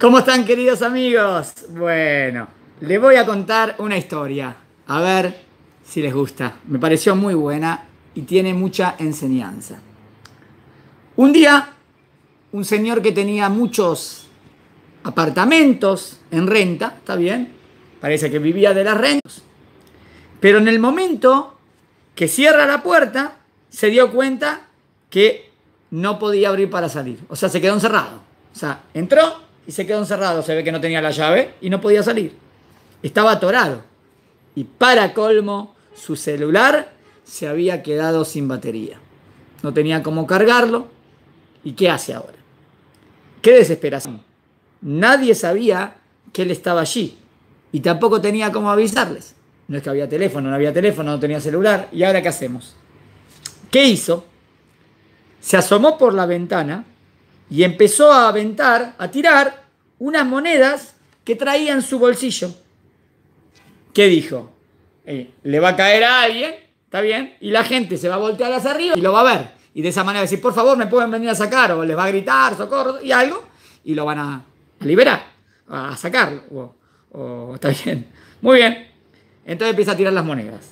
¿Cómo están queridos amigos? Bueno, les voy a contar una historia. A ver si les gusta. Me pareció muy buena y tiene mucha enseñanza. Un día, un señor que tenía muchos apartamentos en renta, está bien, parece que vivía de las rentas, pero en el momento que cierra la puerta, se dio cuenta que no podía abrir para salir, o sea, se quedó encerrado. O sea, entró y se quedó encerrado. Se ve que no tenía la llave y no podía salir. Estaba atorado. Y para colmo, su celular se había quedado sin batería. No tenía cómo cargarlo. ¿Y qué hace ahora? ¡Qué desesperación! Nadie sabía que él estaba allí y tampoco tenía cómo avisarles. No es que había teléfono, no había teléfono, no tenía celular. ¿Y ahora qué hacemos? ¿Qué hizo? Se asomó por la ventana y empezó a aventar, a tirar unas monedas que traía en su bolsillo. ¿Qué dijo? Eh, le va a caer a alguien, está bien, y la gente se va a voltear hacia arriba y lo va a ver. Y de esa manera decir, por favor, me pueden venir a sacar, o les va a gritar, socorro, y algo, y lo van a, liberar, a sacarlo. o, está bien, muy bien. Entonces empieza a tirar las monedas.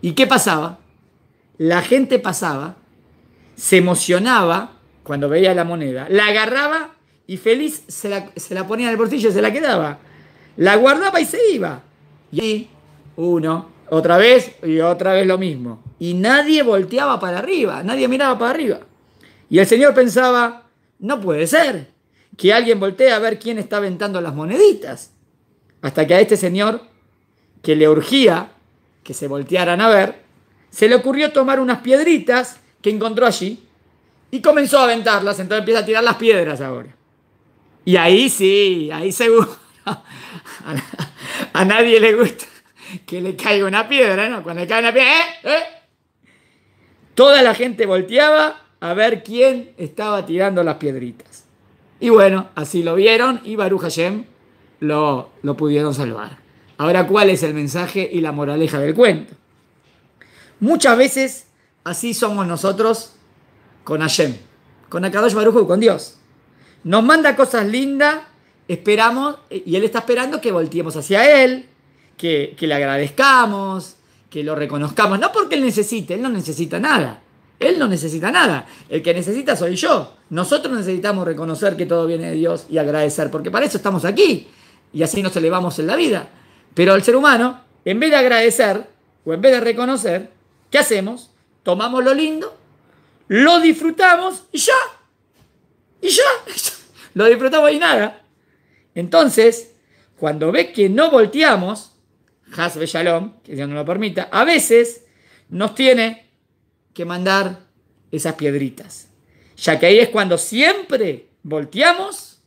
¿Y qué pasaba? La gente pasaba, se emocionaba cuando veía la moneda, la agarraba y feliz se la, ponía en el bolsillo y se la quedaba. La guardaba y se iba. Y uno, otra vez y otra vez lo mismo. Y nadie volteaba para arriba, nadie miraba para arriba. Y el señor pensaba, no puede ser que alguien voltee a ver quién está aventando las moneditas. Hasta que a este señor, que le urgía que se voltearan a ver, se le ocurrió tomar unas piedritas que encontró allí y comenzó a aventarlas, entonces empieza a tirar las piedras ahora. Y ahí sí, ahí seguro. A, nadie le gusta que le caiga una piedra, ¿no? Cuando le cae una piedra, ¿eh? ¿eh? Toda la gente volteaba a ver quién estaba tirando las piedritas. Y bueno, así lo vieron y Baruch Hashem lo, lo pudieron salvar. Ahora, ¿cuál es el mensaje y la moraleja del cuento? Muchas veces así somos nosotros con Hashem, con Akadosh marujo con Dios. Nos manda cosas lindas, esperamos, y Él está esperando que volteemos hacia Él, que, que le agradezcamos, que lo reconozcamos. No porque Él necesite, Él no necesita nada. Él no necesita nada. El que necesita soy yo. Nosotros necesitamos reconocer que todo viene de Dios y agradecer, porque para eso estamos aquí. Y así nos elevamos en la vida. Pero el ser humano, en vez de agradecer o en vez de reconocer, ¿qué hacemos? Tomamos lo lindo lo disfrutamos y ya. Y ya. lo disfrutamos y nada. Entonces, cuando ve que no volteamos, Hasbe Shalom, que Dios no lo permita, a veces nos tiene que mandar esas piedritas. Ya que ahí es cuando siempre volteamos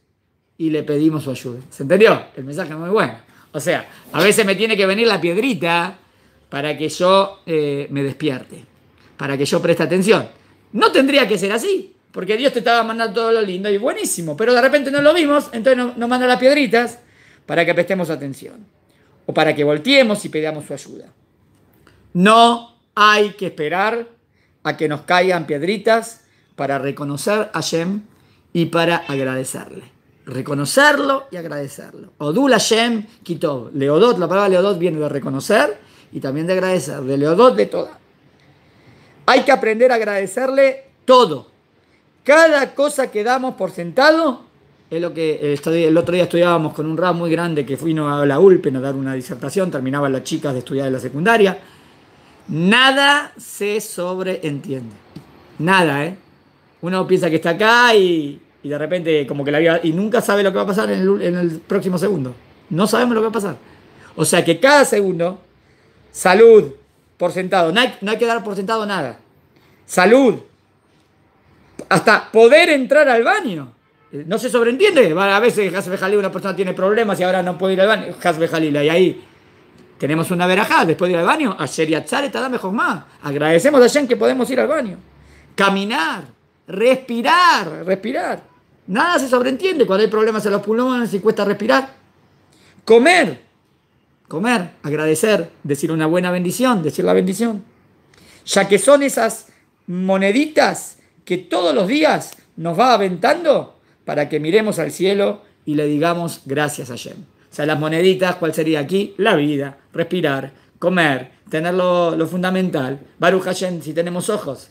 y le pedimos su ayuda. ¿Se entendió? El mensaje es muy bueno. O sea, a veces me tiene que venir la piedrita para que yo eh, me despierte, para que yo preste atención. No tendría que ser así, porque Dios te estaba mandando todo lo lindo y buenísimo, pero de repente no lo vimos, entonces nos manda las piedritas para que prestemos atención o para que volteemos y pedamos su ayuda. No hay que esperar a que nos caigan piedritas para reconocer a Shem y para agradecerle. Reconocerlo y agradecerlo. Odul Shem quitó, Leodot, la palabra Leodot viene de reconocer y también de agradecer. De Leodot de toda. Hay que aprender a agradecerle todo. Cada cosa que damos por sentado es lo que eh, el otro día estudiábamos con un rap muy grande que fuimos a la ULPEN a dar una disertación, terminaban las chicas de estudiar en la secundaria. Nada se sobreentiende. Nada, ¿eh? Uno piensa que está acá y, de repente como que la vida... Y nunca sabe lo que va a pasar en el próximo segundo. No sabemos lo que va a pasar. O sea que cada segundo, salud, por sentado. No hay, que dar por sentado nada. Salud. Hasta poder entrar al baño. Eh, no se sobreentiende. A veces una persona tiene problemas y ahora no puede ir al baño. Hasbe y ahí tenemos una verajá. Después de ir al baño, A Sheriatzar está mejor más. Agradecemos a Yen que podemos ir al baño. Caminar, respirar, respirar. Nada se sobreentiende cuando hay problemas en los pulmones y cuesta respirar. Comer comer, agradecer, decir una buena bendición, decir la bendición. Ya que son esas moneditas que todos los días nos va aventando para que miremos al cielo y le digamos gracias a Yem. O sea, las moneditas, ¿cuál sería aquí? La vida, respirar, comer, tener lo, fundamental. Baruch Hashem, si tenemos ojos,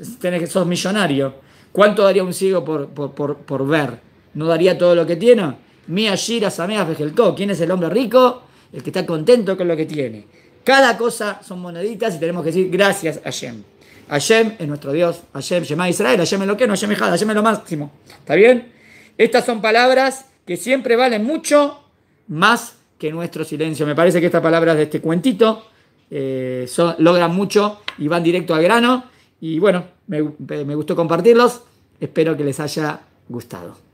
sos millonario, ¿cuánto daría un ciego por, ver? ¿No daría todo lo que tiene? Mia Shira Sameas ¿Quién es el hombre rico? el que está contento con lo que tiene. Cada cosa son moneditas y tenemos que decir gracias a Hashem. Hashem es nuestro Dios, Hashem, Israel, Hashem lo que no, Hashem Hashem es lo máximo. ¿Está bien? Estas son palabras que siempre valen mucho más que nuestro silencio. Me parece que estas palabras de este cuentito eh, logran mucho y van directo al grano. Y bueno, me gustó compartirlos. Espero que les haya gustado.